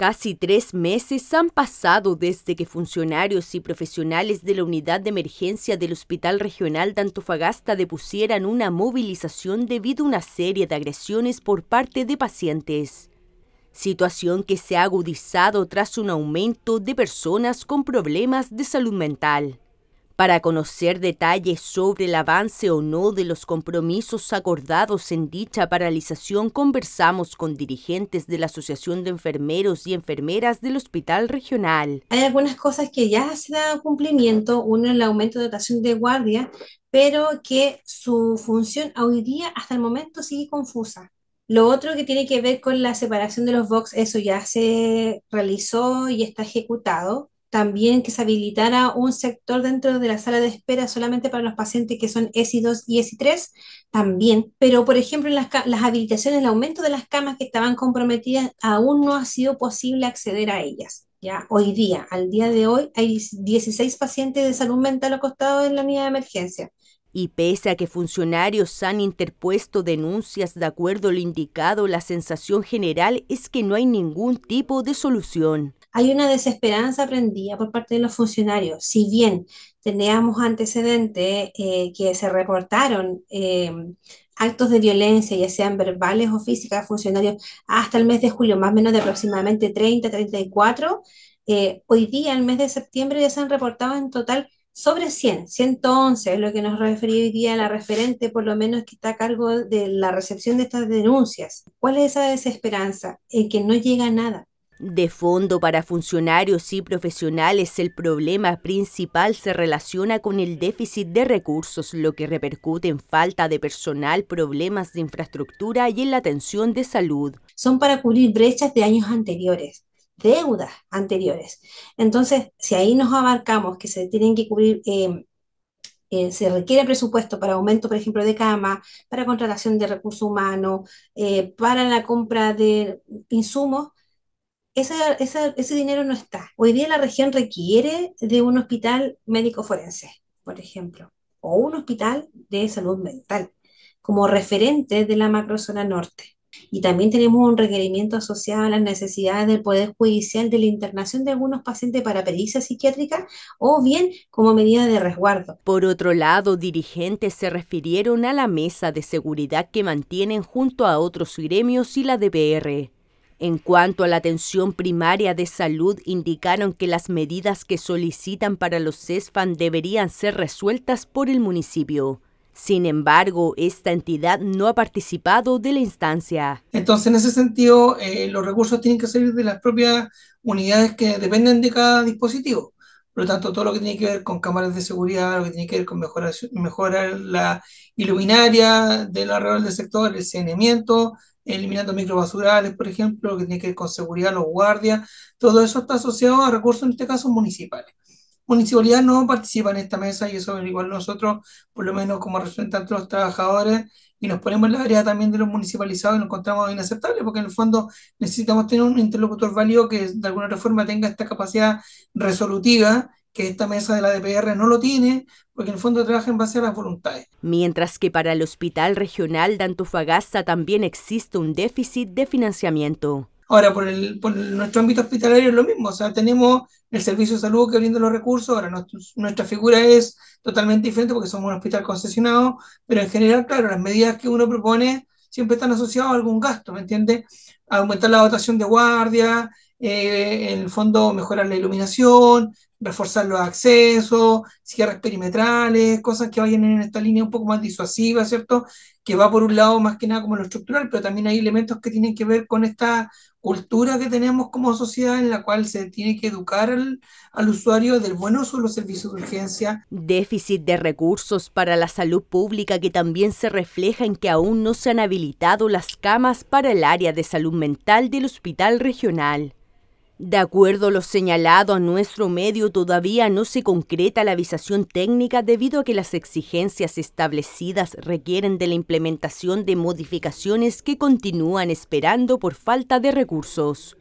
Casi tres meses han pasado desde que funcionarios y profesionales de la unidad de emergencia del Hospital Regional de Antofagasta depusieran una movilización debido a una serie de agresiones por parte de pacientes. Situación que se ha agudizado tras un aumento de personas con problemas de salud mental para conocer detalles sobre el avance o no de los compromisos acordados en dicha paralización, conversamos con dirigentes de la Asociación de Enfermeros y Enfermeras del Hospital Regional. Hay algunas cosas que ya se dan cumplimiento, uno el aumento de dotación de guardia, pero que su función hoy día hasta el momento sigue confusa. Lo otro que tiene que ver con la separación de los box, eso ya se realizó y está ejecutado también que se habilitara un sector dentro de la sala de espera solamente para los pacientes que son e si 2 y e ESI 3, también. Pero, por ejemplo, en las, habilitaciones, el aumento de las camas que estaban comprometidas, aún no ha sido posible acceder a ellas. Ya hoy día, al día de hoy, hay 16 pacientes de salud mental acostados en la unidad de emergencia. Y pese a que funcionarios han interpuesto denuncias de acuerdo a lo indicado, la sensación general es que no hay ningún tipo de solución. Hay una desesperanza aprendida por parte de los funcionarios. Si bien teníamos antecedentes eh, que se reportaron em, actos de violencia, ya sean verbales o físicas, funcionarios, hasta el mes de julio, más o menos de aproximadamente 30, 34, eh, hoy día, el mes de septiembre, ya se han reportado en total sobre 100, 111 es lo que nos refería hoy día la referente, por lo menos que está a cargo de la recepción de estas denuncias. ¿Cuál es esa desesperanza? En que no llega nada. De fondo para funcionarios y profesionales, el problema principal se relaciona con el déficit de recursos, lo que repercute en falta de personal, problemas de infraestructura y en la atención de salud. Son para cubrir brechas de años anteriores, deudas anteriores. Entonces, si ahí nos abarcamos que se tienen que cubrir... Eh, eh, se requiere presupuesto para aumento, por ejemplo, de cama, para contratación de recursos humanos, eh, para la compra de insumos, ese, ese, dinero no está. Hoy día la región requiere de un hospital médico forense, por ejemplo, o un hospital de salud mental, como referente de la macrozona norte. Y también tenemos un requerimiento asociado a las necesidades del Poder Judicial de la internación de algunos pacientes para pericia psiquiátrica o bien como medida de resguardo. Por otro lado, dirigentes se refirieron a la mesa de seguridad que mantienen junto a otros gremios y la DPR. En cuanto a la atención primaria de salud, indicaron que las medidas que solicitan para los CESFAN deberían ser resueltas por el municipio. Sin embargo, esta entidad no ha participado de la instancia. Entonces, en ese sentido, eh, los recursos tienen que salir de las propias unidades que dependen de cada dispositivo. Por lo tanto, todo lo que tiene que ver con cámaras de seguridad, lo que tiene que ver con mejorar, la iluminaria del alrededor del sector, el saneamiento, eliminando microbasurales, por ejemplo, lo que tiene que ver con seguridad, los guardias, todo eso está asociado a recursos, en este caso, municipales municipalidad no participa en esta mesa y eso es igual nosotros, por lo menos como representantes de los trabajadores, y nos ponemos en la área también de los municipalizados y nos encontramos inaceptable, porque en el fondo necesitamos tener un interlocutor válido que de alguna forma tenga esta capacidad resolutiva que esta mesa de la DPR no lo tiene, porque en el fondo trabaja en base a las voluntades. Mientras que para el Hospital Regional de Antofagasta también existe un déficit de financiamiento. Ahora, por, nuestro ámbito hospitalario es lo mismo, o sea, tenemos el servicio de salud que brinda los recursos, ahora nuestra figura es totalmente diferente porque somos un hospital concesionado, pero en general, claro, las medidas que uno propone siempre están asociadas a algún gasto, ¿me entiendes? Aumentar la dotación de guardia, eh, en el fondo mejorar la iluminación, reforzar los accesos, cierres perimetrales, cosas que vayan en esta línea un poco más disuasiva, ¿cierto? Que va por un lado más que nada como lo estructural, pero también hay elementos que tienen que ver con esta cultura que tenemos como sociedad en la cual se tiene que educar al, al usuario del buen uso de los servicios de urgencia. Déficit de recursos para la salud pública que también se refleja en que aún no se han habilitado las camas para el área de salud mental del hospital regional. De acuerdo a lo señalado a nuestro medio, todavía no se concreta la visación técnica debido a que las exigencias establecidas requieren de la implementación de modificaciones que continúan esperando por falta de recursos.